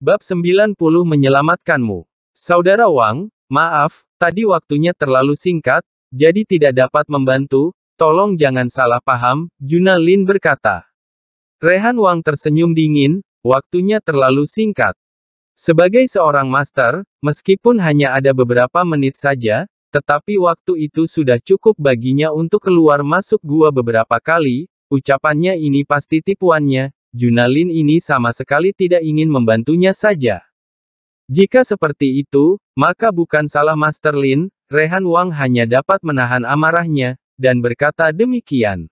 Bab 90 Menyelamatkanmu. Saudara Wang, maaf, tadi waktunya terlalu singkat, jadi tidak dapat membantu, tolong jangan salah paham, Juna Lin berkata. Rehan Wang tersenyum dingin, waktunya terlalu singkat. Sebagai seorang master, meskipun hanya ada beberapa menit saja, tetapi waktu itu sudah cukup baginya untuk keluar masuk gua beberapa kali, ucapannya ini pasti tipuannya, Junalin ini sama sekali tidak ingin membantunya saja. Jika seperti itu, maka bukan salah Master Lin, Rehan Wang hanya dapat menahan amarahnya, dan berkata demikian.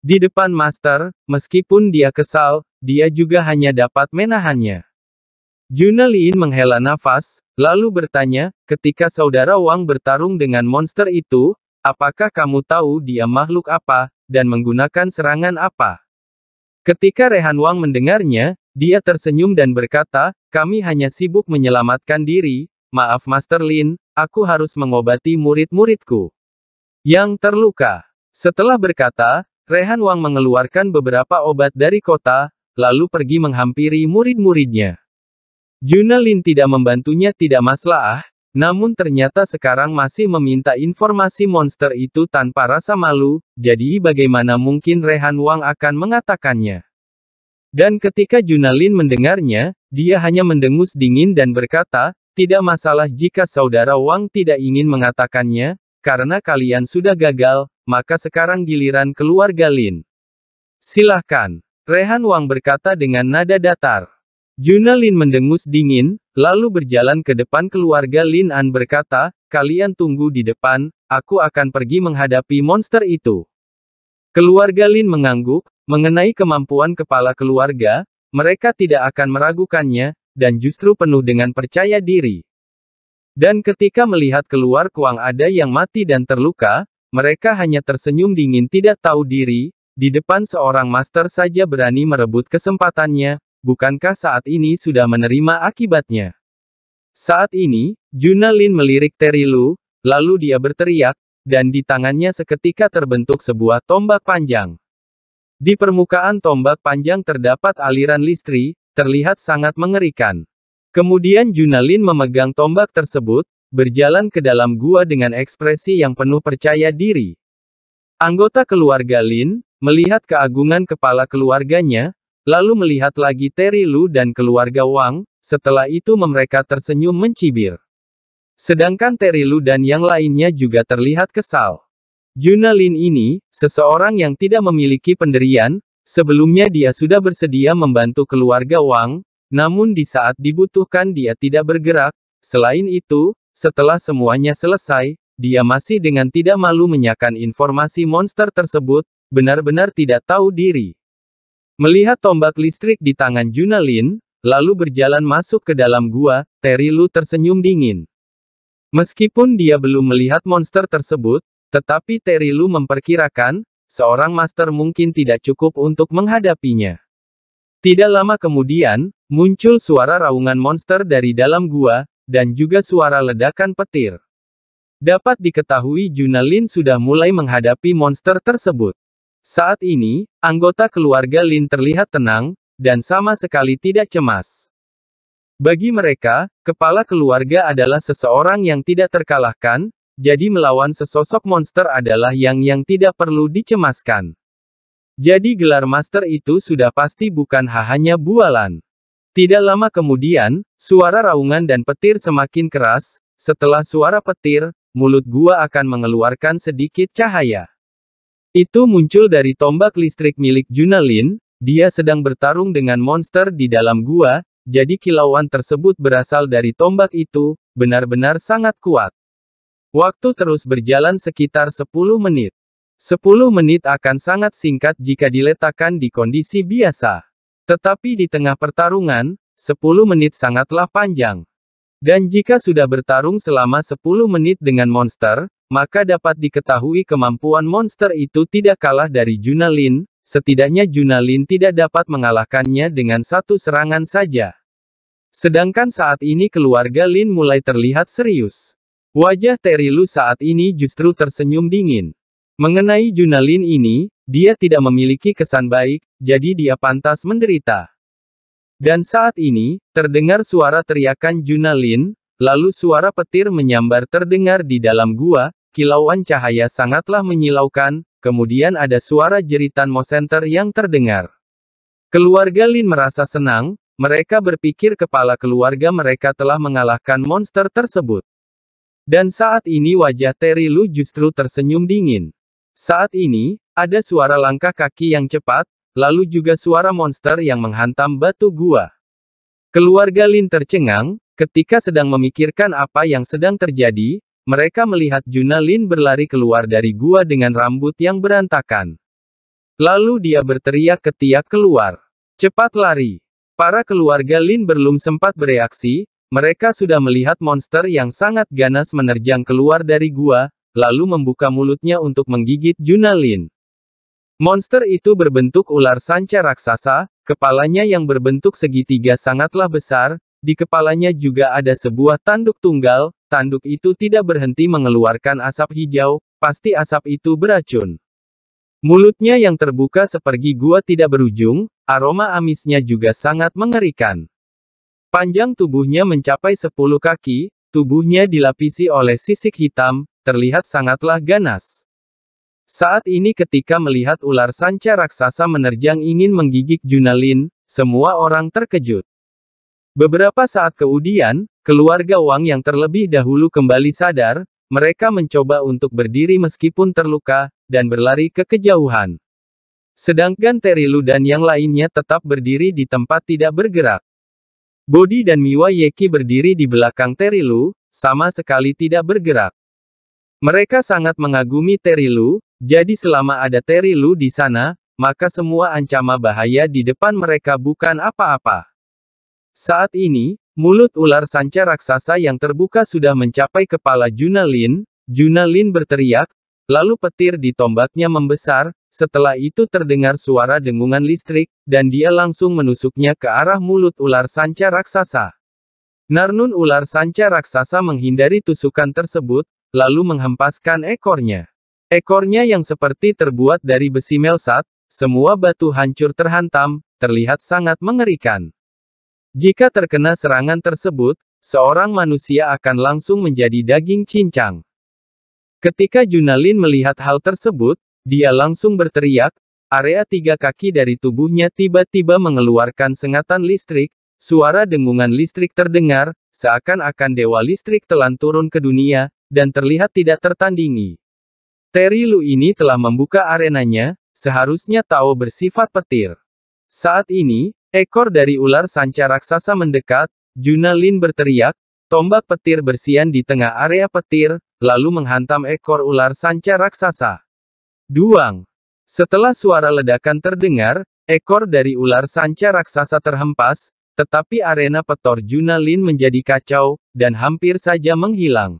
Di depan Master, meskipun dia kesal, dia juga hanya dapat menahannya. Junalin menghela nafas, lalu bertanya, ketika saudara Wang bertarung dengan monster itu, apakah kamu tahu dia makhluk apa, dan menggunakan serangan apa? Ketika Rehan Wang mendengarnya, dia tersenyum dan berkata, kami hanya sibuk menyelamatkan diri, maaf Master Lin, aku harus mengobati murid-muridku yang terluka. Setelah berkata, Rehan Wang mengeluarkan beberapa obat dari kota, lalu pergi menghampiri murid-muridnya. Juna Lin tidak membantunya tidak masalah, namun ternyata sekarang masih meminta informasi monster itu tanpa rasa malu, jadi bagaimana mungkin Rehan Wang akan mengatakannya. Dan ketika Junalin mendengarnya, dia hanya mendengus dingin dan berkata, tidak masalah jika saudara Wang tidak ingin mengatakannya, karena kalian sudah gagal, maka sekarang giliran keluarga Lin. Silahkan. Rehan Wang berkata dengan nada datar. Juna Lin mendengus dingin, lalu berjalan ke depan keluarga Lin An berkata, kalian tunggu di depan, aku akan pergi menghadapi monster itu. Keluarga Lin mengangguk, mengenai kemampuan kepala keluarga, mereka tidak akan meragukannya, dan justru penuh dengan percaya diri. Dan ketika melihat keluar kuang ada yang mati dan terluka, mereka hanya tersenyum dingin tidak tahu diri, di depan seorang master saja berani merebut kesempatannya, bukankah saat ini sudah menerima akibatnya? Saat ini, Juna Lin melirik Lu, lalu dia berteriak, dan di tangannya seketika terbentuk sebuah tombak panjang. Di permukaan tombak panjang terdapat aliran listri, terlihat sangat mengerikan. Kemudian Junalin memegang tombak tersebut, berjalan ke dalam gua dengan ekspresi yang penuh percaya diri. Anggota keluarga Lin, melihat keagungan kepala keluarganya, Lalu melihat lagi Terry Lu dan keluarga Wang, setelah itu mereka tersenyum mencibir. Sedangkan Terry Lu dan yang lainnya juga terlihat kesal. Juna ini, seseorang yang tidak memiliki penderian, sebelumnya dia sudah bersedia membantu keluarga Wang, namun di saat dibutuhkan dia tidak bergerak, selain itu, setelah semuanya selesai, dia masih dengan tidak malu menyakan informasi monster tersebut, benar-benar tidak tahu diri. Melihat tombak listrik di tangan Junalin, lalu berjalan masuk ke dalam gua, Terry Lu tersenyum dingin. Meskipun dia belum melihat monster tersebut, tetapi Terry Lu memperkirakan, seorang master mungkin tidak cukup untuk menghadapinya. Tidak lama kemudian, muncul suara raungan monster dari dalam gua, dan juga suara ledakan petir. Dapat diketahui Junalin sudah mulai menghadapi monster tersebut. Saat ini, anggota keluarga Lin terlihat tenang, dan sama sekali tidak cemas. Bagi mereka, kepala keluarga adalah seseorang yang tidak terkalahkan, jadi melawan sesosok monster adalah yang yang tidak perlu dicemaskan. Jadi gelar master itu sudah pasti bukan hanya bualan. Tidak lama kemudian, suara raungan dan petir semakin keras, setelah suara petir, mulut gua akan mengeluarkan sedikit cahaya. Itu muncul dari tombak listrik milik Junalin, dia sedang bertarung dengan monster di dalam gua, jadi kilauan tersebut berasal dari tombak itu, benar-benar sangat kuat. Waktu terus berjalan sekitar 10 menit. 10 menit akan sangat singkat jika diletakkan di kondisi biasa. Tetapi di tengah pertarungan, 10 menit sangatlah panjang. Dan jika sudah bertarung selama 10 menit dengan monster, maka dapat diketahui kemampuan monster itu tidak kalah dari Junalin, setidaknya Junalin tidak dapat mengalahkannya dengan satu serangan saja. Sedangkan saat ini keluarga Lin mulai terlihat serius. Wajah Terilu saat ini justru tersenyum dingin. Mengenai Junalin ini, dia tidak memiliki kesan baik, jadi dia pantas menderita. Dan saat ini, terdengar suara teriakan Junalin, Lalu suara petir menyambar terdengar di dalam gua, kilauan cahaya sangatlah menyilaukan, kemudian ada suara jeritan Mosenter yang terdengar. Keluarga Lin merasa senang, mereka berpikir kepala keluarga mereka telah mengalahkan monster tersebut. Dan saat ini wajah Terry Lu justru tersenyum dingin. Saat ini, ada suara langkah kaki yang cepat, lalu juga suara monster yang menghantam batu gua. Keluarga Lin tercengang, Ketika sedang memikirkan apa yang sedang terjadi, mereka melihat Juna berlari keluar dari gua dengan rambut yang berantakan. Lalu dia berteriak ketiak keluar. Cepat lari. Para keluarga Lin belum sempat bereaksi, mereka sudah melihat monster yang sangat ganas menerjang keluar dari gua, lalu membuka mulutnya untuk menggigit Juna Monster itu berbentuk ular sanca raksasa, kepalanya yang berbentuk segitiga sangatlah besar, di kepalanya juga ada sebuah tanduk tunggal, tanduk itu tidak berhenti mengeluarkan asap hijau, pasti asap itu beracun. Mulutnya yang terbuka sepergi gua tidak berujung, aroma amisnya juga sangat mengerikan. Panjang tubuhnya mencapai 10 kaki, tubuhnya dilapisi oleh sisik hitam, terlihat sangatlah ganas. Saat ini ketika melihat ular sanca raksasa menerjang ingin menggigit Junalin, semua orang terkejut. Beberapa saat kemudian, keluarga Wang yang terlebih dahulu kembali sadar, mereka mencoba untuk berdiri meskipun terluka, dan berlari ke kejauhan. Sedangkan Terilu dan yang lainnya tetap berdiri di tempat tidak bergerak. Bodi dan Miwa Yeki berdiri di belakang Terilu, sama sekali tidak bergerak. Mereka sangat mengagumi Terilu, jadi selama ada Terilu di sana, maka semua ancaman bahaya di depan mereka bukan apa-apa. Saat ini, mulut ular sanca raksasa yang terbuka sudah mencapai kepala Juna Lin, berteriak, lalu petir di tombaknya membesar, setelah itu terdengar suara dengungan listrik, dan dia langsung menusuknya ke arah mulut ular sanca raksasa. Narnun ular sanca raksasa menghindari tusukan tersebut, lalu menghempaskan ekornya. Ekornya yang seperti terbuat dari besi melsat, semua batu hancur terhantam, terlihat sangat mengerikan. Jika terkena serangan tersebut, seorang manusia akan langsung menjadi daging cincang. Ketika Junalin melihat hal tersebut, dia langsung berteriak, area tiga kaki dari tubuhnya tiba-tiba mengeluarkan sengatan listrik, suara dengungan listrik terdengar, seakan-akan dewa listrik telan turun ke dunia, dan terlihat tidak tertandingi. Teri Lu ini telah membuka arenanya, seharusnya tahu bersifat petir. Saat ini, Ekor dari ular sanca raksasa mendekat, Juna Lin berteriak, tombak petir bersian di tengah area petir, lalu menghantam ekor ular sanca raksasa. Duang. Setelah suara ledakan terdengar, ekor dari ular sanca raksasa terhempas, tetapi arena petor Juna Lin menjadi kacau, dan hampir saja menghilang.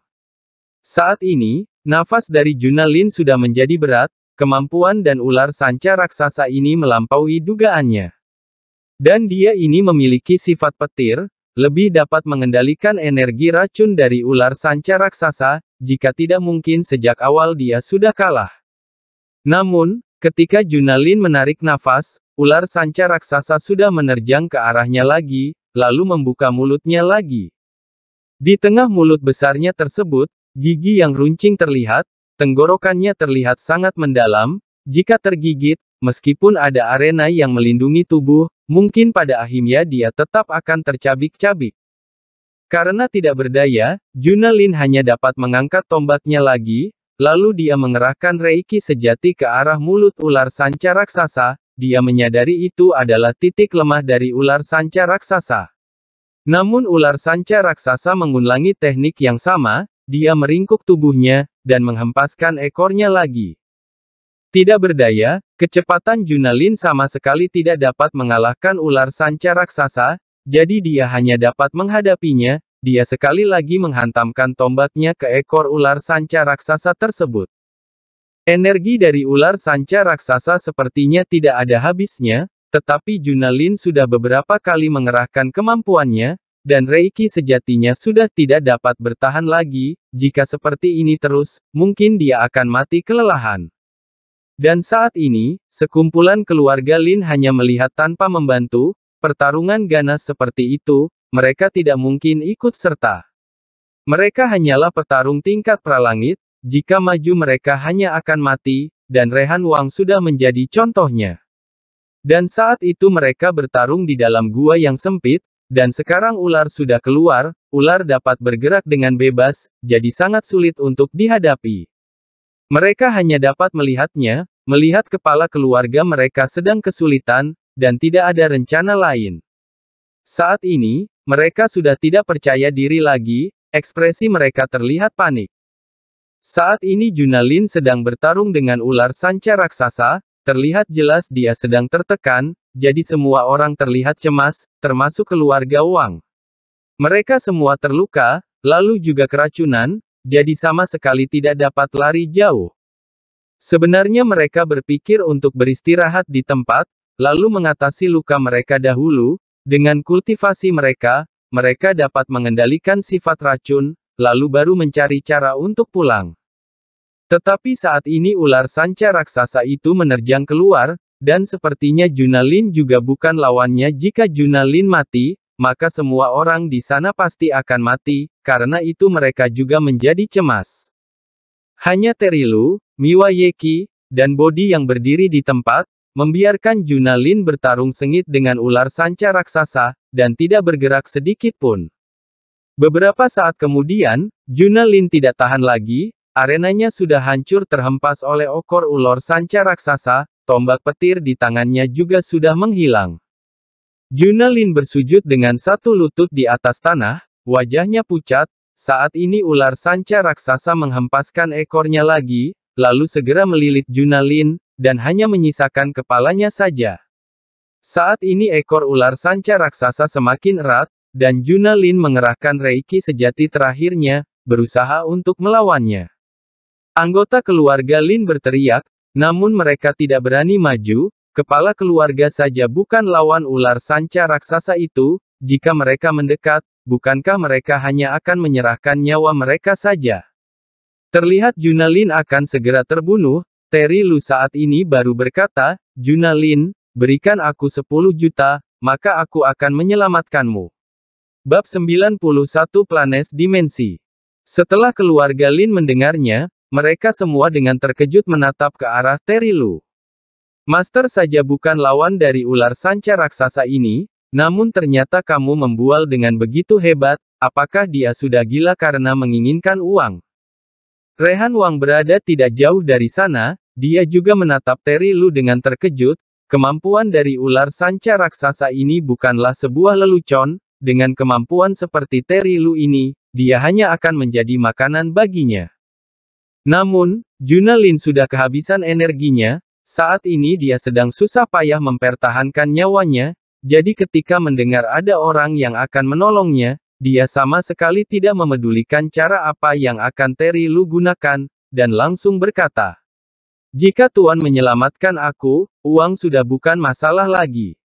Saat ini, nafas dari Juna Lin sudah menjadi berat, kemampuan dan ular sanca raksasa ini melampaui dugaannya. Dan dia ini memiliki sifat petir, lebih dapat mengendalikan energi racun dari ular sanca raksasa, jika tidak mungkin sejak awal dia sudah kalah. Namun, ketika Junalin menarik nafas, ular sanca raksasa sudah menerjang ke arahnya lagi, lalu membuka mulutnya lagi. Di tengah mulut besarnya tersebut, gigi yang runcing terlihat, tenggorokannya terlihat sangat mendalam, jika tergigit, meskipun ada arena yang melindungi tubuh, Mungkin pada akhirnya dia tetap akan tercabik-cabik. Karena tidak berdaya, Junalin hanya dapat mengangkat tombaknya lagi, lalu dia mengerahkan reiki sejati ke arah mulut ular sanca raksasa, dia menyadari itu adalah titik lemah dari ular sanca raksasa. Namun ular sanca raksasa mengulangi teknik yang sama, dia meringkuk tubuhnya, dan menghempaskan ekornya lagi. Tidak berdaya, kecepatan Junalin sama sekali tidak dapat mengalahkan ular sanca raksasa, jadi dia hanya dapat menghadapinya, dia sekali lagi menghantamkan tombaknya ke ekor ular sanca raksasa tersebut. Energi dari ular sanca raksasa sepertinya tidak ada habisnya, tetapi Junalin sudah beberapa kali mengerahkan kemampuannya, dan Reiki sejatinya sudah tidak dapat bertahan lagi, jika seperti ini terus, mungkin dia akan mati kelelahan. Dan saat ini, sekumpulan keluarga Lin hanya melihat tanpa membantu, pertarungan ganas seperti itu, mereka tidak mungkin ikut serta. Mereka hanyalah petarung tingkat pralangit, jika maju mereka hanya akan mati, dan Rehan Wang sudah menjadi contohnya. Dan saat itu mereka bertarung di dalam gua yang sempit, dan sekarang ular sudah keluar, ular dapat bergerak dengan bebas, jadi sangat sulit untuk dihadapi. Mereka hanya dapat melihatnya, melihat kepala keluarga mereka sedang kesulitan, dan tidak ada rencana lain. Saat ini, mereka sudah tidak percaya diri lagi, ekspresi mereka terlihat panik. Saat ini Junalin sedang bertarung dengan ular sanca raksasa, terlihat jelas dia sedang tertekan, jadi semua orang terlihat cemas, termasuk keluarga Wang. Mereka semua terluka, lalu juga keracunan, jadi sama sekali tidak dapat lari jauh. Sebenarnya mereka berpikir untuk beristirahat di tempat, lalu mengatasi luka mereka dahulu, dengan kultivasi mereka, mereka dapat mengendalikan sifat racun, lalu baru mencari cara untuk pulang. Tetapi saat ini ular sanca raksasa itu menerjang keluar, dan sepertinya Junalin juga bukan lawannya jika Junalin mati, maka semua orang di sana pasti akan mati, karena itu mereka juga menjadi cemas. Hanya Terilu, Miwa Yeki, dan Bodi yang berdiri di tempat, membiarkan Junalin bertarung sengit dengan ular sanca raksasa, dan tidak bergerak sedikit pun. Beberapa saat kemudian, Junalin tidak tahan lagi, arenanya sudah hancur terhempas oleh okor ular sanca raksasa, tombak petir di tangannya juga sudah menghilang. Junalin bersujud dengan satu lutut di atas tanah, wajahnya pucat, saat ini ular sanca raksasa menghempaskan ekornya lagi, lalu segera melilit Junalin, dan hanya menyisakan kepalanya saja. Saat ini ekor ular sanca raksasa semakin erat, dan Junalin mengerahkan reiki sejati terakhirnya, berusaha untuk melawannya. Anggota keluarga Lin berteriak, namun mereka tidak berani maju, Kepala keluarga saja bukan lawan ular sanca raksasa itu, jika mereka mendekat, bukankah mereka hanya akan menyerahkan nyawa mereka saja? Terlihat Junalin akan segera terbunuh, Terry Lu saat ini baru berkata, Junalin, berikan aku 10 juta, maka aku akan menyelamatkanmu. Bab 91 Planes Dimensi Setelah keluarga Lin mendengarnya, mereka semua dengan terkejut menatap ke arah Terry Lu. Master saja bukan lawan dari ular sanca raksasa ini, namun ternyata kamu membual dengan begitu hebat, apakah dia sudah gila karena menginginkan uang? Rehan Wang berada tidak jauh dari sana, dia juga menatap Terry Lu dengan terkejut, kemampuan dari ular sanca raksasa ini bukanlah sebuah lelucon, dengan kemampuan seperti Terry Lu ini, dia hanya akan menjadi makanan baginya. Namun, Junalin sudah kehabisan energinya, saat ini dia sedang susah payah mempertahankan nyawanya, jadi ketika mendengar ada orang yang akan menolongnya, dia sama sekali tidak memedulikan cara apa yang akan Terry Lu gunakan, dan langsung berkata, Jika Tuan menyelamatkan aku, uang sudah bukan masalah lagi.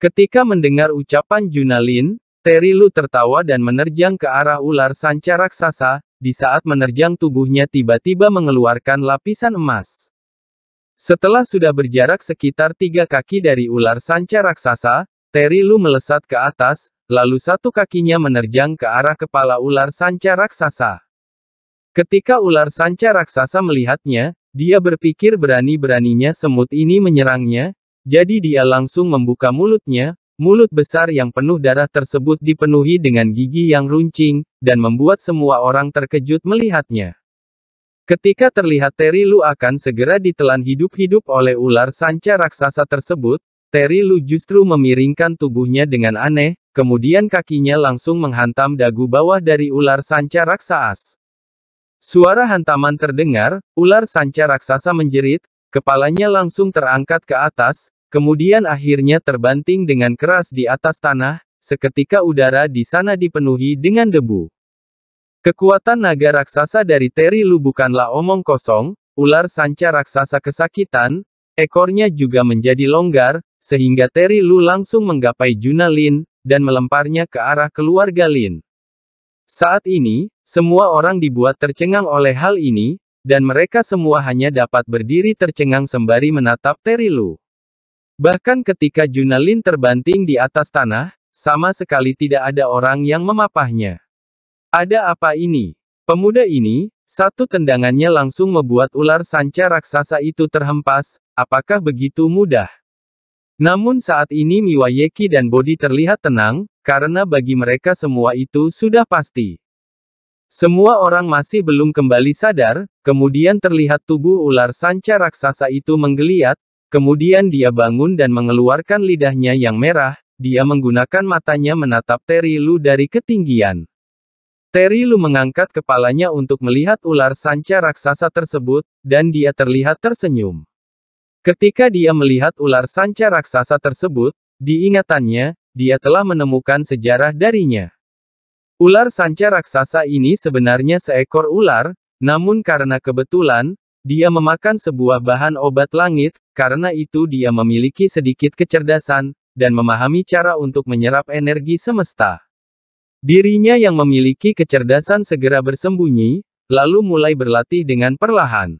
Ketika mendengar ucapan Junalin, Terry Lu tertawa dan menerjang ke arah ular sanca raksasa, di saat menerjang tubuhnya tiba-tiba mengeluarkan lapisan emas. Setelah sudah berjarak sekitar tiga kaki dari ular sanca raksasa, Terry Lu melesat ke atas, lalu satu kakinya menerjang ke arah kepala ular sanca raksasa. Ketika ular sanca raksasa melihatnya, dia berpikir berani-beraninya semut ini menyerangnya, jadi dia langsung membuka mulutnya, mulut besar yang penuh darah tersebut dipenuhi dengan gigi yang runcing, dan membuat semua orang terkejut melihatnya. Ketika terlihat Terry Lu akan segera ditelan hidup-hidup oleh ular sanca raksasa tersebut, Terry Lu justru memiringkan tubuhnya dengan aneh, kemudian kakinya langsung menghantam dagu bawah dari ular sanca raksasa. Suara hantaman terdengar, ular sanca raksasa menjerit, kepalanya langsung terangkat ke atas, kemudian akhirnya terbanting dengan keras di atas tanah, seketika udara di sana dipenuhi dengan debu. Kekuatan naga raksasa dari Lu bukanlah omong kosong, ular sanca raksasa kesakitan, ekornya juga menjadi longgar, sehingga Lu langsung menggapai Juna Lin, dan melemparnya ke arah keluarga Lin. Saat ini, semua orang dibuat tercengang oleh hal ini, dan mereka semua hanya dapat berdiri tercengang sembari menatap Lu. Bahkan ketika Juna Lin terbanting di atas tanah, sama sekali tidak ada orang yang memapahnya. Ada apa ini? Pemuda ini, satu tendangannya langsung membuat ular sanca raksasa itu terhempas, apakah begitu mudah? Namun saat ini Miwayeki dan Bodi terlihat tenang, karena bagi mereka semua itu sudah pasti. Semua orang masih belum kembali sadar, kemudian terlihat tubuh ular sanca raksasa itu menggeliat, kemudian dia bangun dan mengeluarkan lidahnya yang merah, dia menggunakan matanya menatap Terilu Lu dari ketinggian. Terry Lu mengangkat kepalanya untuk melihat ular sanca raksasa tersebut, dan dia terlihat tersenyum. Ketika dia melihat ular sanca raksasa tersebut, diingatannya, dia telah menemukan sejarah darinya. Ular sanca raksasa ini sebenarnya seekor ular, namun karena kebetulan, dia memakan sebuah bahan obat langit, karena itu dia memiliki sedikit kecerdasan, dan memahami cara untuk menyerap energi semesta. Dirinya yang memiliki kecerdasan segera bersembunyi, lalu mulai berlatih dengan perlahan.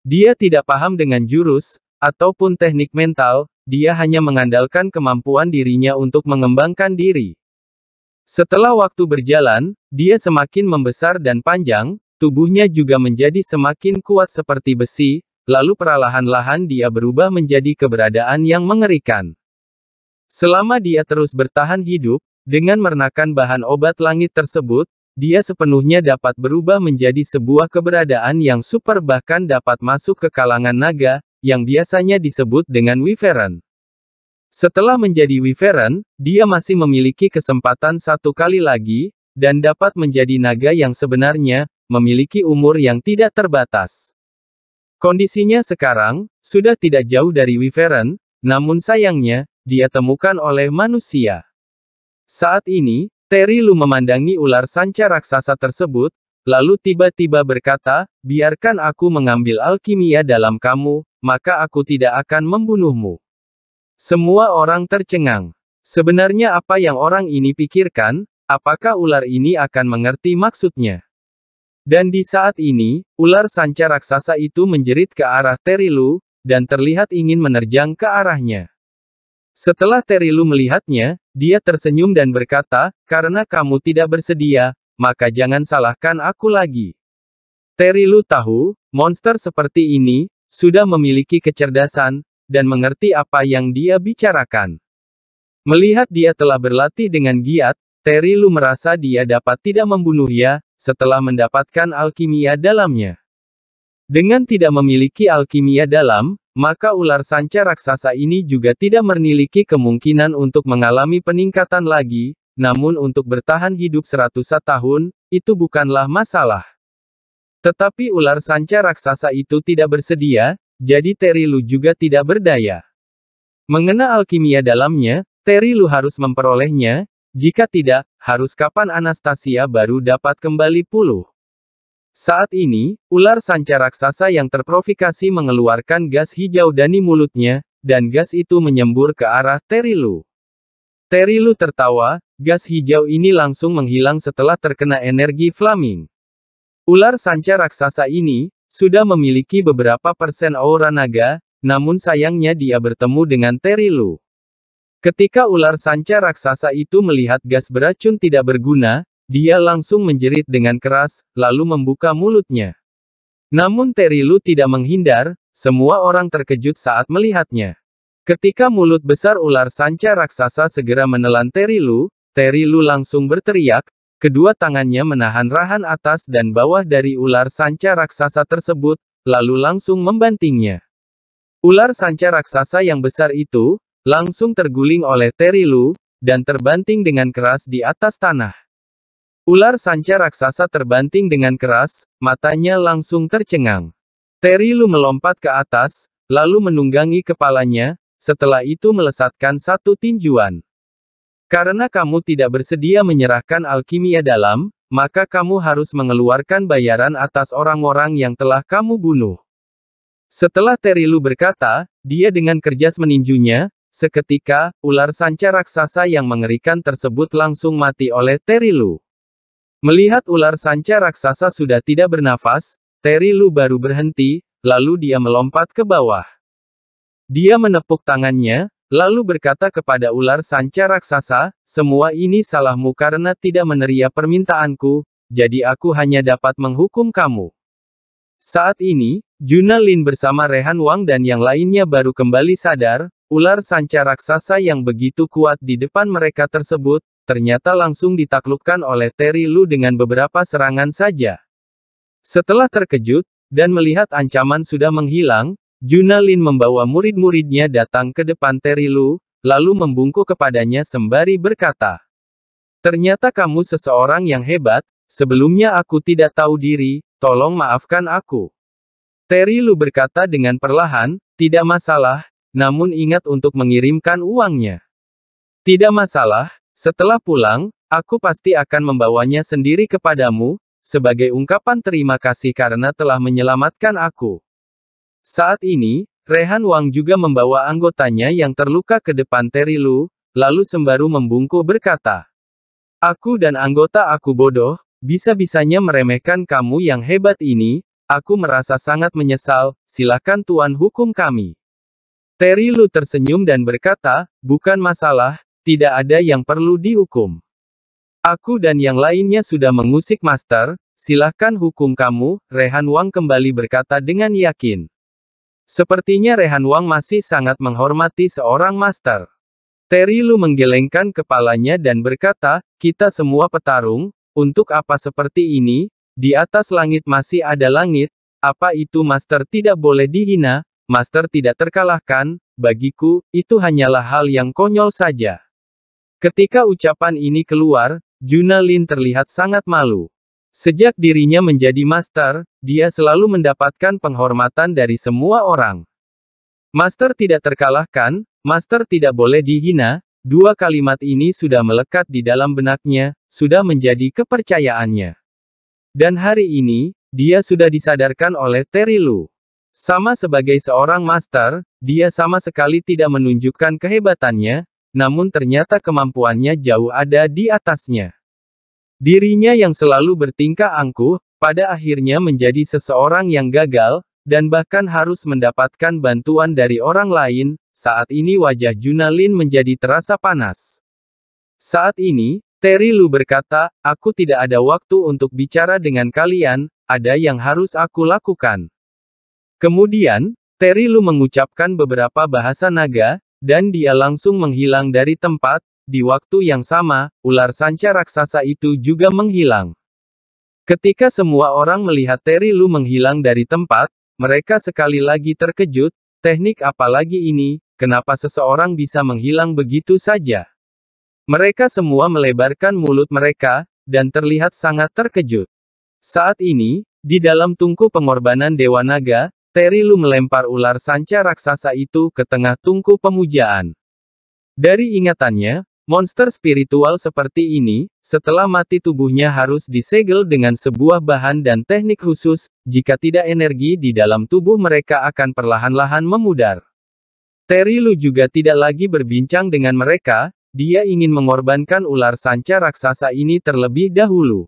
Dia tidak paham dengan jurus, ataupun teknik mental, dia hanya mengandalkan kemampuan dirinya untuk mengembangkan diri. Setelah waktu berjalan, dia semakin membesar dan panjang, tubuhnya juga menjadi semakin kuat seperti besi, lalu perlahan-lahan dia berubah menjadi keberadaan yang mengerikan. Selama dia terus bertahan hidup, dengan merenakan bahan obat langit tersebut, dia sepenuhnya dapat berubah menjadi sebuah keberadaan yang super bahkan dapat masuk ke kalangan naga, yang biasanya disebut dengan Wyvern. Setelah menjadi Wyvern, dia masih memiliki kesempatan satu kali lagi, dan dapat menjadi naga yang sebenarnya, memiliki umur yang tidak terbatas. Kondisinya sekarang, sudah tidak jauh dari Wyvern, namun sayangnya, dia temukan oleh manusia. Saat ini, Terry Lu memandangi ular sanca raksasa tersebut, lalu tiba-tiba berkata, biarkan aku mengambil alkimia dalam kamu, maka aku tidak akan membunuhmu. Semua orang tercengang. Sebenarnya apa yang orang ini pikirkan, apakah ular ini akan mengerti maksudnya? Dan di saat ini, ular sanca raksasa itu menjerit ke arah Terilu, dan terlihat ingin menerjang ke arahnya. Setelah Terilu melihatnya, dia tersenyum dan berkata, karena kamu tidak bersedia, maka jangan salahkan aku lagi. Terry lu tahu, monster seperti ini, sudah memiliki kecerdasan, dan mengerti apa yang dia bicarakan. Melihat dia telah berlatih dengan giat, Terry lu merasa dia dapat tidak membunuhnya, setelah mendapatkan alkimia dalamnya. Dengan tidak memiliki alkimia dalam, maka ular sanca raksasa ini juga tidak memiliki kemungkinan untuk mengalami peningkatan lagi, namun untuk bertahan hidup seratus tahun, itu bukanlah masalah. Tetapi ular sanca raksasa itu tidak bersedia, jadi Terilu juga tidak berdaya. Mengena alkimia dalamnya, Terilu harus memperolehnya, jika tidak, harus kapan Anastasia baru dapat kembali puluh. Saat ini, ular sanca raksasa yang terprovokasi mengeluarkan gas hijau dari mulutnya, dan gas itu menyembur ke arah Terilu. Terilu tertawa, gas hijau ini langsung menghilang setelah terkena energi flaming. Ular sanca raksasa ini, sudah memiliki beberapa persen aura naga, namun sayangnya dia bertemu dengan Terilu. Ketika ular sanca raksasa itu melihat gas beracun tidak berguna, dia langsung menjerit dengan keras, lalu membuka mulutnya. Namun Terry Lu tidak menghindar, semua orang terkejut saat melihatnya. Ketika mulut besar ular sanca raksasa segera menelan Terry Lu, Terry Lu langsung berteriak, kedua tangannya menahan rahan atas dan bawah dari ular sanca raksasa tersebut, lalu langsung membantingnya. Ular sanca raksasa yang besar itu, langsung terguling oleh Terry Lu, dan terbanting dengan keras di atas tanah. Ular sanca raksasa terbanting dengan keras, matanya langsung tercengang. Terilu melompat ke atas, lalu menunggangi kepalanya, setelah itu melesatkan satu tinjuan. Karena kamu tidak bersedia menyerahkan alkimia dalam, maka kamu harus mengeluarkan bayaran atas orang-orang yang telah kamu bunuh. Setelah Terilu berkata, dia dengan kerjas meninjunya, seketika, ular sanca raksasa yang mengerikan tersebut langsung mati oleh Terilu. Melihat ular sanca raksasa sudah tidak bernafas, Terry Lu baru berhenti, lalu dia melompat ke bawah. Dia menepuk tangannya, lalu berkata kepada ular sanca raksasa, semua ini salahmu karena tidak meneria permintaanku, jadi aku hanya dapat menghukum kamu. Saat ini, Juna Lin bersama Rehan Wang dan yang lainnya baru kembali sadar, ular sanca raksasa yang begitu kuat di depan mereka tersebut, ternyata langsung ditaklukkan oleh Terry Lu dengan beberapa serangan saja. Setelah terkejut, dan melihat ancaman sudah menghilang, Juna Lin membawa murid-muridnya datang ke depan Terry Lu, lalu membungkuk kepadanya sembari berkata, Ternyata kamu seseorang yang hebat, sebelumnya aku tidak tahu diri, tolong maafkan aku. Terry Lu berkata dengan perlahan, tidak masalah, namun ingat untuk mengirimkan uangnya. Tidak masalah, setelah pulang, aku pasti akan membawanya sendiri kepadamu, sebagai ungkapan terima kasih karena telah menyelamatkan aku. Saat ini, Rehan Wang juga membawa anggotanya yang terluka ke depan Lu, lalu Sembaru membungkuk berkata, Aku dan anggota aku bodoh, bisa-bisanya meremehkan kamu yang hebat ini, aku merasa sangat menyesal, silakan Tuan hukum kami. Terry Lu tersenyum dan berkata, bukan masalah, tidak ada yang perlu dihukum. Aku dan yang lainnya sudah mengusik master, silahkan hukum kamu, Rehan Wang kembali berkata dengan yakin. Sepertinya Rehan Wang masih sangat menghormati seorang master. Terry Lu menggelengkan kepalanya dan berkata, kita semua petarung, untuk apa seperti ini, di atas langit masih ada langit, apa itu master tidak boleh dihina, master tidak terkalahkan, bagiku, itu hanyalah hal yang konyol saja. Ketika ucapan ini keluar, Juna Lin terlihat sangat malu. Sejak dirinya menjadi master, dia selalu mendapatkan penghormatan dari semua orang. Master tidak terkalahkan, master tidak boleh dihina, dua kalimat ini sudah melekat di dalam benaknya, sudah menjadi kepercayaannya. Dan hari ini, dia sudah disadarkan oleh Terry Lu. Sama sebagai seorang master, dia sama sekali tidak menunjukkan kehebatannya, namun ternyata kemampuannya jauh ada di atasnya. Dirinya yang selalu bertingkah angkuh, pada akhirnya menjadi seseorang yang gagal, dan bahkan harus mendapatkan bantuan dari orang lain, saat ini wajah Junalin menjadi terasa panas. Saat ini, Terry Lu berkata, aku tidak ada waktu untuk bicara dengan kalian, ada yang harus aku lakukan. Kemudian, Terry Lu mengucapkan beberapa bahasa naga, dan dia langsung menghilang dari tempat, di waktu yang sama, ular sanca raksasa itu juga menghilang. Ketika semua orang melihat Terry Lu menghilang dari tempat, mereka sekali lagi terkejut, teknik apa lagi ini, kenapa seseorang bisa menghilang begitu saja. Mereka semua melebarkan mulut mereka, dan terlihat sangat terkejut. Saat ini, di dalam tungku pengorbanan Dewa Naga, Terilu melempar ular sanca raksasa itu ke tengah tungku pemujaan. Dari ingatannya, monster spiritual seperti ini, setelah mati tubuhnya harus disegel dengan sebuah bahan dan teknik khusus, jika tidak energi di dalam tubuh mereka akan perlahan-lahan memudar. Terilu juga tidak lagi berbincang dengan mereka, dia ingin mengorbankan ular sanca raksasa ini terlebih dahulu.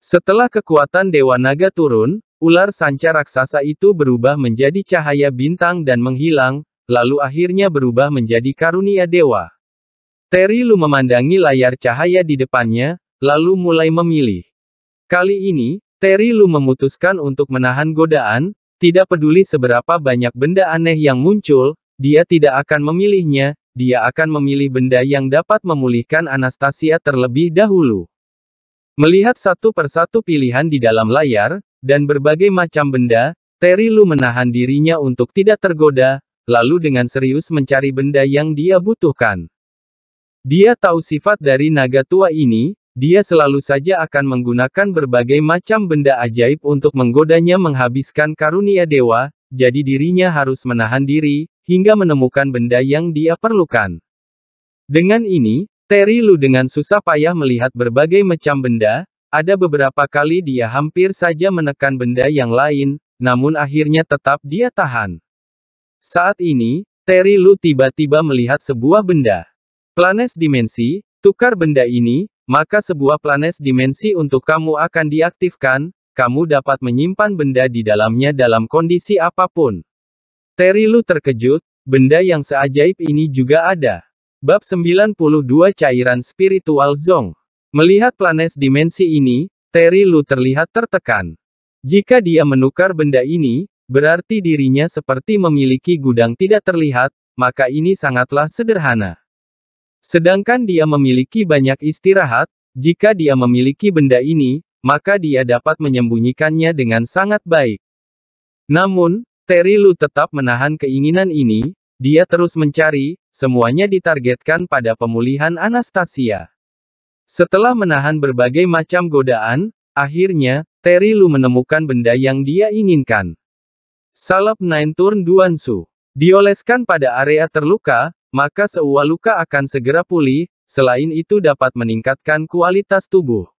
Setelah kekuatan Dewa Naga turun, Ular sanca raksasa itu berubah menjadi cahaya bintang dan menghilang, lalu akhirnya berubah menjadi karunia dewa. Terry Lu memandangi layar cahaya di depannya, lalu mulai memilih. Kali ini, Terry Lu memutuskan untuk menahan godaan, tidak peduli seberapa banyak benda aneh yang muncul, dia tidak akan memilihnya, dia akan memilih benda yang dapat memulihkan Anastasia terlebih dahulu. Melihat satu persatu pilihan di dalam layar, dan berbagai macam benda, Terry Lu menahan dirinya untuk tidak tergoda, lalu dengan serius mencari benda yang dia butuhkan. Dia tahu sifat dari naga tua ini, dia selalu saja akan menggunakan berbagai macam benda ajaib untuk menggodanya menghabiskan karunia dewa, jadi dirinya harus menahan diri, hingga menemukan benda yang dia perlukan. Dengan ini, Terry Lu dengan susah payah melihat berbagai macam benda, ada beberapa kali dia hampir saja menekan benda yang lain, namun akhirnya tetap dia tahan. Saat ini, Terry Lu tiba-tiba melihat sebuah benda. Planes dimensi, tukar benda ini, maka sebuah planes dimensi untuk kamu akan diaktifkan, kamu dapat menyimpan benda di dalamnya dalam kondisi apapun. Terry Lu terkejut, benda yang seajaib ini juga ada. Bab 92 Cairan Spiritual Zong Melihat planet dimensi ini, Terry Lu terlihat tertekan. Jika dia menukar benda ini, berarti dirinya seperti memiliki gudang tidak terlihat, maka ini sangatlah sederhana. Sedangkan dia memiliki banyak istirahat, jika dia memiliki benda ini, maka dia dapat menyembunyikannya dengan sangat baik. Namun, Terry Lu tetap menahan keinginan ini, dia terus mencari, semuanya ditargetkan pada pemulihan Anastasia. Setelah menahan berbagai macam godaan, akhirnya, Terry Lu menemukan benda yang dia inginkan. Salep Nine Turn Duan Su Dioleskan pada area terluka, maka seua luka akan segera pulih, selain itu dapat meningkatkan kualitas tubuh.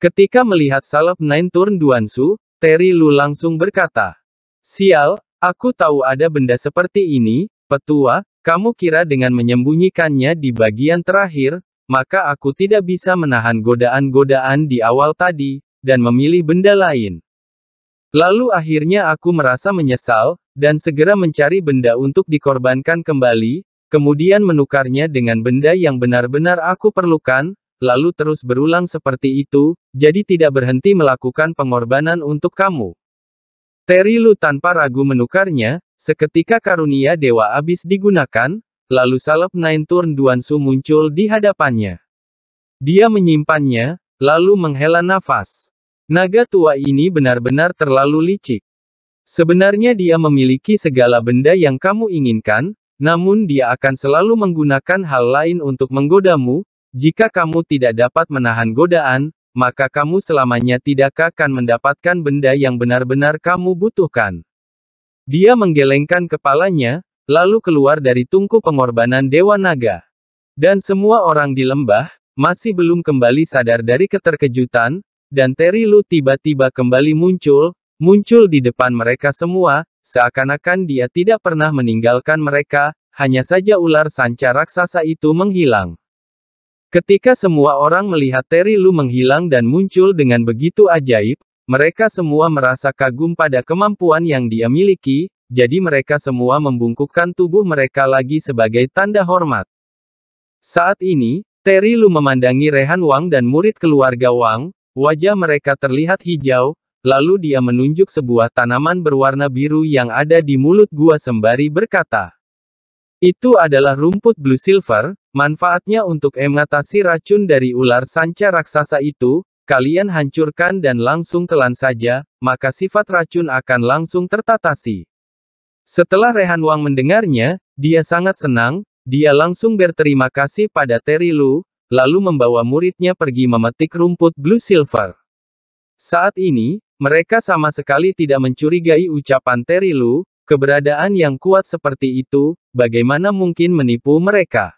Ketika melihat Salep Nine Turn Duansu, Terry Lu langsung berkata, Sial, aku tahu ada benda seperti ini, petua, kamu kira dengan menyembunyikannya di bagian terakhir, maka aku tidak bisa menahan godaan-godaan di awal tadi, dan memilih benda lain. Lalu akhirnya aku merasa menyesal, dan segera mencari benda untuk dikorbankan kembali, kemudian menukarnya dengan benda yang benar-benar aku perlukan, lalu terus berulang seperti itu, jadi tidak berhenti melakukan pengorbanan untuk kamu. Terilu tanpa ragu menukarnya, seketika karunia dewa abis digunakan, Lalu salep Nine Turn Duansu muncul di hadapannya. Dia menyimpannya, lalu menghela nafas. Naga tua ini benar-benar terlalu licik. Sebenarnya dia memiliki segala benda yang kamu inginkan, namun dia akan selalu menggunakan hal lain untuk menggodamu, jika kamu tidak dapat menahan godaan, maka kamu selamanya tidak akan mendapatkan benda yang benar-benar kamu butuhkan. Dia menggelengkan kepalanya, lalu keluar dari tungku pengorbanan Dewa Naga. Dan semua orang di lembah, masih belum kembali sadar dari keterkejutan, dan Terry Lu tiba-tiba kembali muncul, muncul di depan mereka semua, seakan-akan dia tidak pernah meninggalkan mereka, hanya saja ular sanca raksasa itu menghilang. Ketika semua orang melihat Terry Lu menghilang dan muncul dengan begitu ajaib, mereka semua merasa kagum pada kemampuan yang dia miliki, jadi mereka semua membungkukkan tubuh mereka lagi sebagai tanda hormat. Saat ini, Terry Lu memandangi Rehan Wang dan murid keluarga Wang, wajah mereka terlihat hijau, lalu dia menunjuk sebuah tanaman berwarna biru yang ada di mulut gua sembari berkata. Itu adalah rumput blue silver, manfaatnya untuk mengatasi racun dari ular sanca raksasa itu, kalian hancurkan dan langsung telan saja, maka sifat racun akan langsung tertatasi. Setelah Rehan Wang mendengarnya, dia sangat senang, dia langsung berterima kasih pada Terry Lu, lalu membawa muridnya pergi memetik rumput Blue Silver. Saat ini, mereka sama sekali tidak mencurigai ucapan Terry Lu, keberadaan yang kuat seperti itu, bagaimana mungkin menipu mereka.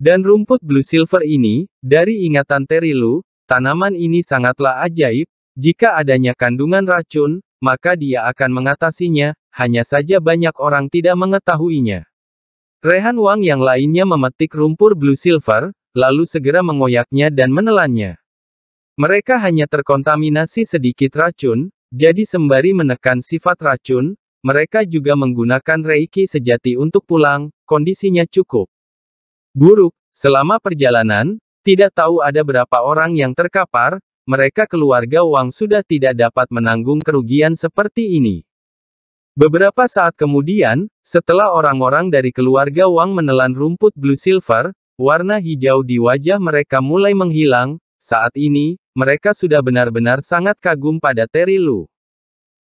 Dan rumput Blue Silver ini, dari ingatan Terry Lu, tanaman ini sangatlah ajaib, jika adanya kandungan racun, maka dia akan mengatasinya, hanya saja banyak orang tidak mengetahuinya. Rehan Wang yang lainnya memetik rumpur blue silver, lalu segera mengoyaknya dan menelannya. Mereka hanya terkontaminasi sedikit racun, jadi sembari menekan sifat racun, mereka juga menggunakan reiki sejati untuk pulang, kondisinya cukup buruk. Selama perjalanan, tidak tahu ada berapa orang yang terkapar, mereka keluarga Wang sudah tidak dapat menanggung kerugian seperti ini. Beberapa saat kemudian, setelah orang-orang dari keluarga Wang menelan rumput blue silver, warna hijau di wajah mereka mulai menghilang, saat ini, mereka sudah benar-benar sangat kagum pada Terry Lu.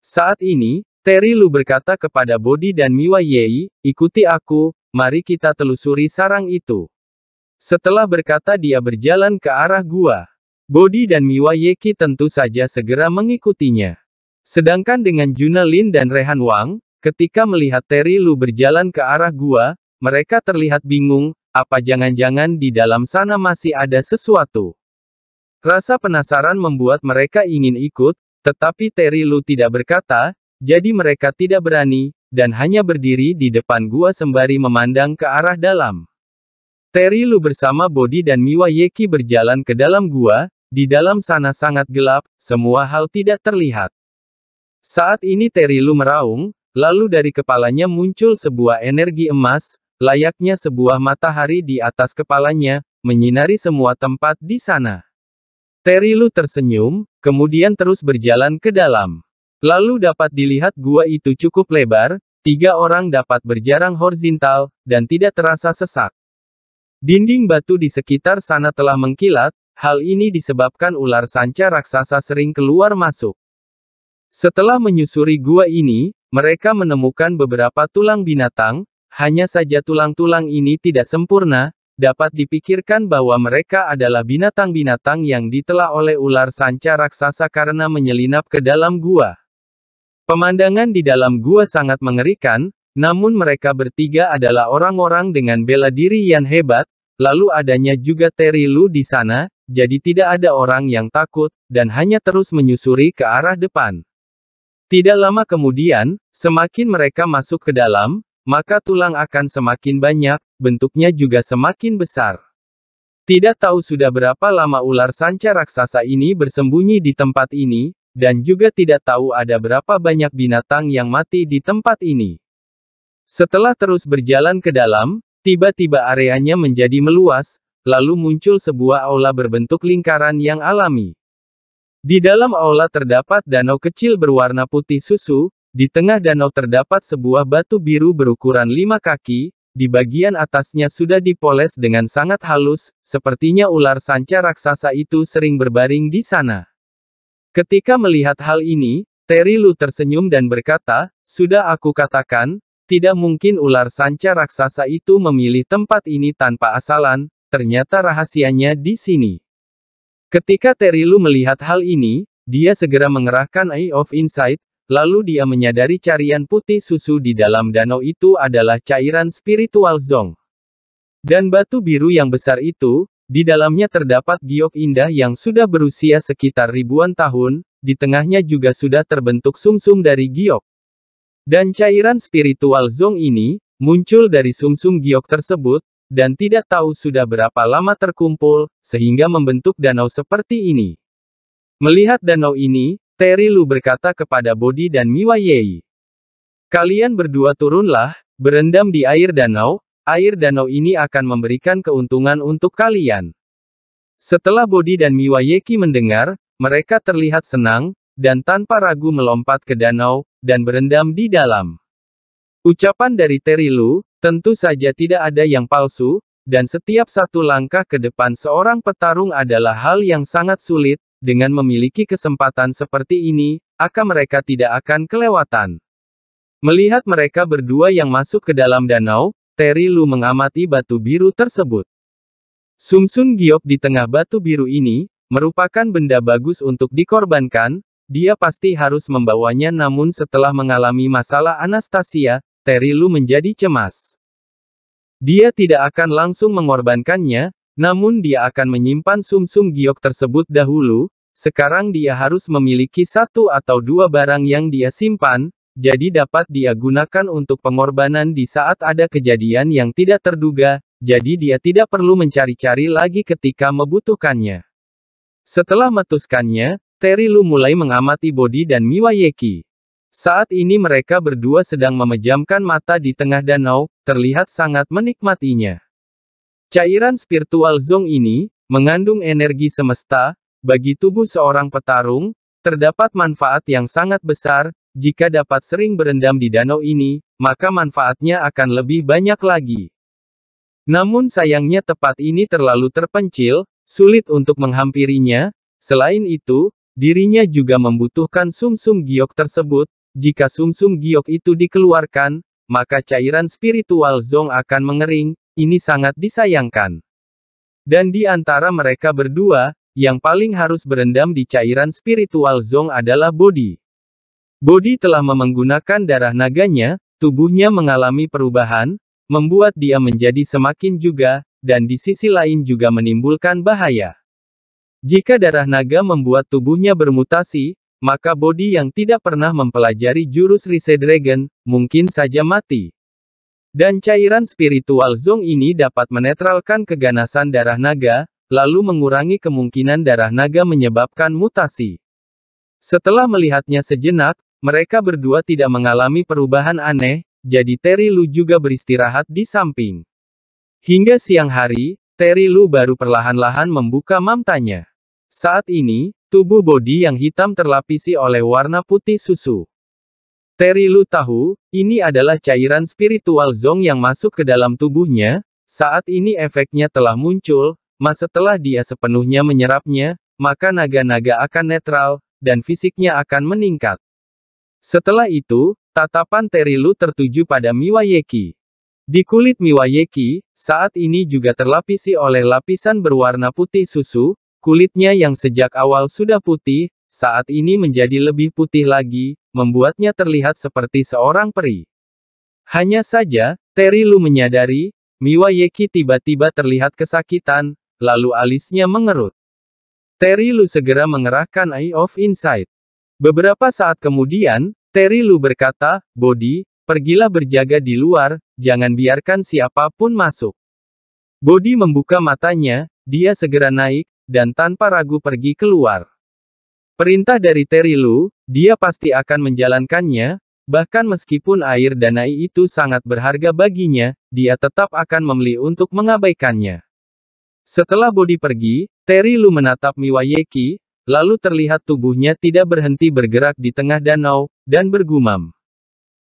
Saat ini, Terry Lu berkata kepada Bodi dan Miwa Yei, ikuti aku, mari kita telusuri sarang itu. Setelah berkata dia berjalan ke arah gua. Bodi dan Miwa Yeki tentu saja segera mengikutinya. Sedangkan dengan Juna Lin dan Rehan Wang, ketika melihat Terry Lu berjalan ke arah gua, mereka terlihat bingung, apa jangan-jangan di dalam sana masih ada sesuatu. Rasa penasaran membuat mereka ingin ikut, tetapi Terry Lu tidak berkata, jadi mereka tidak berani, dan hanya berdiri di depan gua sembari memandang ke arah dalam. Terry Lu bersama Bodi dan Miwa Yeki berjalan ke dalam gua, di dalam sana sangat gelap, semua hal tidak terlihat. Saat ini Terilu meraung, lalu dari kepalanya muncul sebuah energi emas, layaknya sebuah matahari di atas kepalanya, menyinari semua tempat di sana. Terilu tersenyum, kemudian terus berjalan ke dalam. Lalu dapat dilihat gua itu cukup lebar, tiga orang dapat berjarang horizontal, dan tidak terasa sesak. Dinding batu di sekitar sana telah mengkilat, Hal ini disebabkan ular sanca raksasa sering keluar masuk. Setelah menyusuri gua ini, mereka menemukan beberapa tulang binatang, hanya saja tulang-tulang ini tidak sempurna, dapat dipikirkan bahwa mereka adalah binatang-binatang yang ditelah oleh ular sanca raksasa karena menyelinap ke dalam gua. Pemandangan di dalam gua sangat mengerikan, namun mereka bertiga adalah orang-orang dengan bela diri yang hebat, Lalu adanya juga Terry Lu di sana, jadi tidak ada orang yang takut, dan hanya terus menyusuri ke arah depan. Tidak lama kemudian, semakin mereka masuk ke dalam, maka tulang akan semakin banyak, bentuknya juga semakin besar. Tidak tahu sudah berapa lama ular sanca raksasa ini bersembunyi di tempat ini, dan juga tidak tahu ada berapa banyak binatang yang mati di tempat ini. Setelah terus berjalan ke dalam, Tiba-tiba areanya menjadi meluas, lalu muncul sebuah aula berbentuk lingkaran yang alami. Di dalam aula terdapat danau kecil berwarna putih susu, di tengah danau terdapat sebuah batu biru berukuran lima kaki, di bagian atasnya sudah dipoles dengan sangat halus, sepertinya ular sanca raksasa itu sering berbaring di sana. Ketika melihat hal ini, Terry Lu tersenyum dan berkata, Sudah aku katakan, tidak mungkin ular sanca raksasa itu memilih tempat ini tanpa asalan, ternyata rahasianya di sini. Ketika Terilu melihat hal ini, dia segera mengerahkan Eye of Insight, lalu dia menyadari carian putih susu di dalam danau itu adalah cairan spiritual zong. Dan batu biru yang besar itu, di dalamnya terdapat giok indah yang sudah berusia sekitar ribuan tahun, di tengahnya juga sudah terbentuk sumsum -sum dari giok. Dan cairan spiritual Zong ini, muncul dari sumsum -sum giok tersebut, dan tidak tahu sudah berapa lama terkumpul, sehingga membentuk danau seperti ini. Melihat danau ini, Terry Lu berkata kepada Bodi dan Miwa Yei. Kalian berdua turunlah, berendam di air danau, air danau ini akan memberikan keuntungan untuk kalian. Setelah Bodi dan Miwa Yeki mendengar, mereka terlihat senang, dan tanpa ragu melompat ke danau, dan berendam di dalam. Ucapan dari Terry Lu, tentu saja tidak ada yang palsu, dan setiap satu langkah ke depan seorang petarung adalah hal yang sangat sulit, dengan memiliki kesempatan seperti ini, maka mereka tidak akan kelewatan. Melihat mereka berdua yang masuk ke dalam danau, Terry Lu mengamati batu biru tersebut. Sumsun Giok di tengah batu biru ini, merupakan benda bagus untuk dikorbankan, dia pasti harus membawanya namun setelah mengalami masalah Anastasia, Terilu menjadi cemas. Dia tidak akan langsung mengorbankannya, namun dia akan menyimpan sumsum -sum giok tersebut dahulu, sekarang dia harus memiliki satu atau dua barang yang dia simpan, jadi dapat dia gunakan untuk pengorbanan di saat ada kejadian yang tidak terduga, jadi dia tidak perlu mencari-cari lagi ketika membutuhkannya. Setelah metuskannya, Terry Lu mulai mengamati Bodi dan Yeki. Saat ini mereka berdua sedang memejamkan mata di tengah danau, terlihat sangat menikmatinya. Cairan spiritual zong ini, mengandung energi semesta, bagi tubuh seorang petarung, terdapat manfaat yang sangat besar, jika dapat sering berendam di danau ini, maka manfaatnya akan lebih banyak lagi. Namun sayangnya tepat ini terlalu terpencil, sulit untuk menghampirinya, selain itu, Dirinya juga membutuhkan sumsum giok tersebut, jika sumsum giok itu dikeluarkan, maka cairan spiritual zong akan mengering, ini sangat disayangkan. Dan di antara mereka berdua, yang paling harus berendam di cairan spiritual zong adalah Bodhi. Bodhi telah memenggunakan darah naganya, tubuhnya mengalami perubahan, membuat dia menjadi semakin juga, dan di sisi lain juga menimbulkan bahaya. Jika darah naga membuat tubuhnya bermutasi, maka bodi yang tidak pernah mempelajari jurus Rise Dragon, mungkin saja mati. Dan cairan spiritual Zong ini dapat menetralkan keganasan darah naga, lalu mengurangi kemungkinan darah naga menyebabkan mutasi. Setelah melihatnya sejenak, mereka berdua tidak mengalami perubahan aneh, jadi Terry Lu juga beristirahat di samping. Hingga siang hari, Terry Lu baru perlahan-lahan membuka mamtanya. Saat ini, tubuh Bodi yang hitam terlapisi oleh warna putih susu. Terry Lu tahu, ini adalah cairan spiritual Zong yang masuk ke dalam tubuhnya, saat ini efeknya telah muncul, mas setelah dia sepenuhnya menyerapnya, maka naga-naga akan netral, dan fisiknya akan meningkat. Setelah itu, tatapan Terry Lu tertuju pada Miwayeki. Di kulit Yeki, saat ini juga terlapisi oleh lapisan berwarna putih susu, kulitnya yang sejak awal sudah putih, saat ini menjadi lebih putih lagi, membuatnya terlihat seperti seorang peri. Hanya saja, Terry Lu menyadari, Yeki tiba-tiba terlihat kesakitan, lalu alisnya mengerut. Terry Lu segera mengerahkan Eye of Insight. Beberapa saat kemudian, Terry Lu berkata, Bodi, Pergilah berjaga di luar, jangan biarkan siapapun masuk. Bodi membuka matanya, dia segera naik, dan tanpa ragu pergi keluar. Perintah dari Terry Lu, dia pasti akan menjalankannya, bahkan meskipun air danai itu sangat berharga baginya, dia tetap akan memilih untuk mengabaikannya. Setelah Bodi pergi, Terry Lu menatap Miwayeki, lalu terlihat tubuhnya tidak berhenti bergerak di tengah danau, dan bergumam.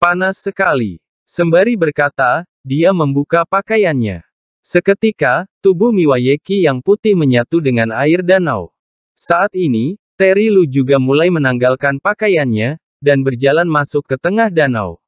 Panas sekali. Sembari berkata, dia membuka pakaiannya. Seketika, tubuh Miwayeki yang putih menyatu dengan air danau. Saat ini, Terry Lu juga mulai menanggalkan pakaiannya, dan berjalan masuk ke tengah danau.